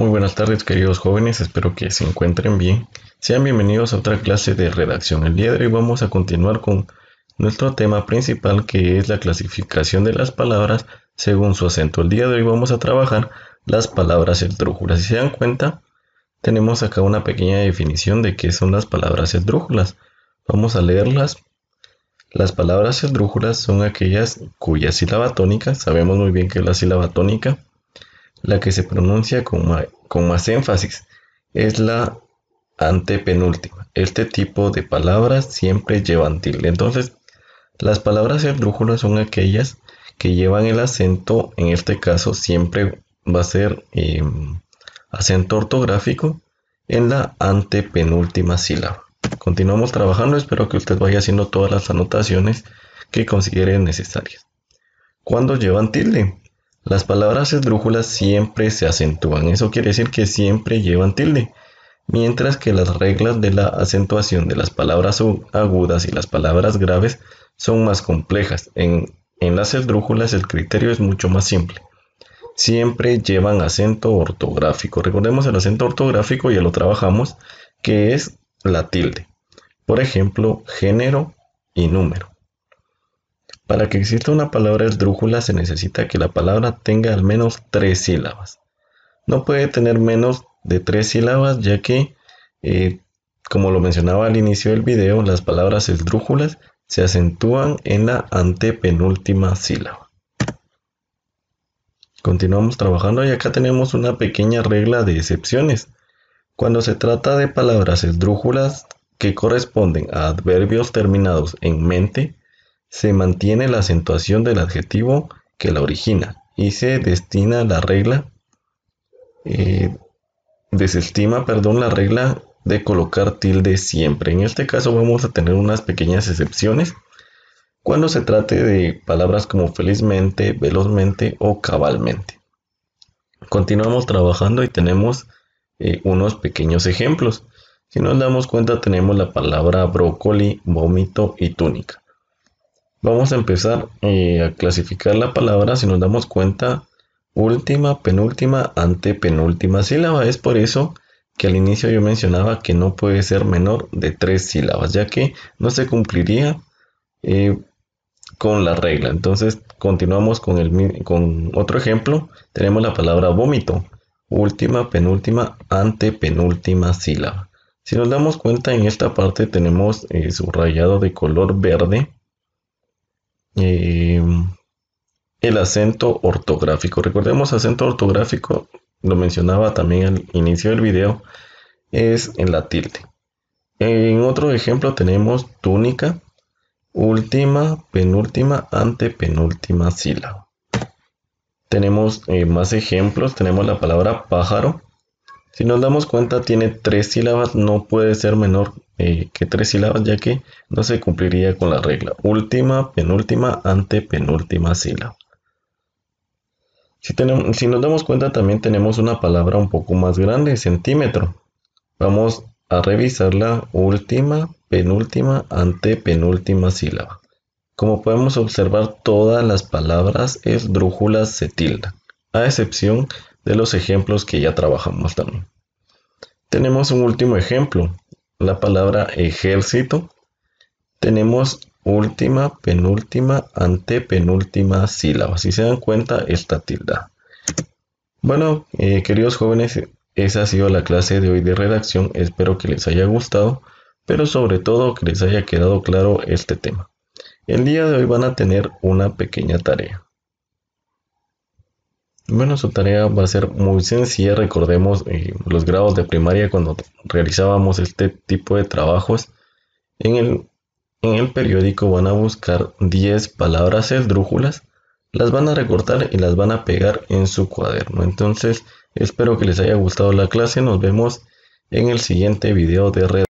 Muy buenas tardes queridos jóvenes, espero que se encuentren bien. Sean bienvenidos a otra clase de redacción. El día de hoy vamos a continuar con nuestro tema principal que es la clasificación de las palabras según su acento. El día de hoy vamos a trabajar las palabras esdrújulas. Si se dan cuenta, tenemos acá una pequeña definición de qué son las palabras esdrújulas. Vamos a leerlas. Las palabras esdrújulas son aquellas cuya sílaba tónica, sabemos muy bien que es la sílaba tónica, la que se pronuncia con, con más énfasis es la antepenúltima. Este tipo de palabras siempre llevan tilde. Entonces, las palabras esdrújulas son aquellas que llevan el acento, en este caso siempre va a ser em, acento ortográfico en la antepenúltima sílaba. Continuamos trabajando, espero que usted vaya haciendo todas las anotaciones que considere necesarias. ¿Cuándo llevan tilde? Las palabras esdrújulas siempre se acentúan, eso quiere decir que siempre llevan tilde, mientras que las reglas de la acentuación de las palabras agudas y las palabras graves son más complejas. En, las esdrújulas el criterio es mucho más simple. Siempre llevan acento ortográfico. Recordemos el acento ortográfico, ya lo trabajamos, que es la tilde. Por ejemplo, género y número. Para que exista una palabra esdrújula se necesita que la palabra tenga al menos tres sílabas. No puede tener menos de tres sílabas ya que, eh, como lo mencionaba al inicio del video, las palabras esdrújulas se acentúan en la antepenúltima sílaba. Continuamos trabajando y acá tenemos una pequeña regla de excepciones. Cuando se trata de palabras esdrújulas que corresponden a adverbios terminados en mente, se mantiene la acentuación del adjetivo que la origina y se destina la regla, eh, desestima, perdón, la regla de colocar tilde siempre. En este caso vamos a tener unas pequeñas excepciones cuando se trate de palabras como felizmente, velozmente o cabalmente. Continuamos trabajando y tenemos eh, unos pequeños ejemplos. Si nos damos cuenta tenemos la palabra brócoli, vómito y túnica. Vamos a empezar eh, a clasificar la palabra si nos damos cuenta última, penúltima, antepenúltima sílaba. Es por eso que al inicio yo mencionaba que no puede ser menor de tres sílabas, ya que no se cumpliría eh, con la regla. Entonces continuamos con, el, con otro ejemplo. Tenemos la palabra vómito, última, penúltima, antepenúltima sílaba. Si nos damos cuenta en esta parte tenemos eh, subrayado de color verde eh, el acento ortográfico. Recordemos, acento ortográfico, lo mencionaba también al inicio del video, es en la tilde. En otro ejemplo tenemos túnica, última, penúltima, antepenúltima sílaba. Tenemos eh, más ejemplos, tenemos la palabra pájaro. Si nos damos cuenta tiene tres sílabas, no puede ser menor eh, que tres sílabas, ya que no se cumpliría con la regla última, penúltima, ante penúltima sílaba. Si, tenemos, si nos damos cuenta, también tenemos una palabra un poco más grande, centímetro. Vamos a revisar la última, penúltima, ante penúltima sílaba. Como podemos observar, todas las palabras es se tildan, a excepción de los ejemplos que ya trabajamos también. Tenemos un último ejemplo, la palabra ejército, tenemos última, penúltima, antepenúltima sílaba. Si se dan cuenta, esta tilda. Bueno, eh, queridos jóvenes, esa ha sido la clase de hoy de redacción. Espero que les haya gustado, pero sobre todo que les haya quedado claro este tema. El día de hoy van a tener una pequeña tarea. Bueno, su tarea va a ser muy sencilla. Recordemos eh, los grados de primaria cuando realizábamos este tipo de trabajos. En el, en el periódico van a buscar 10 palabras esdrújulas, las van a recortar y las van a pegar en su cuaderno. Entonces, espero que les haya gustado la clase. Nos vemos en el siguiente video de Red.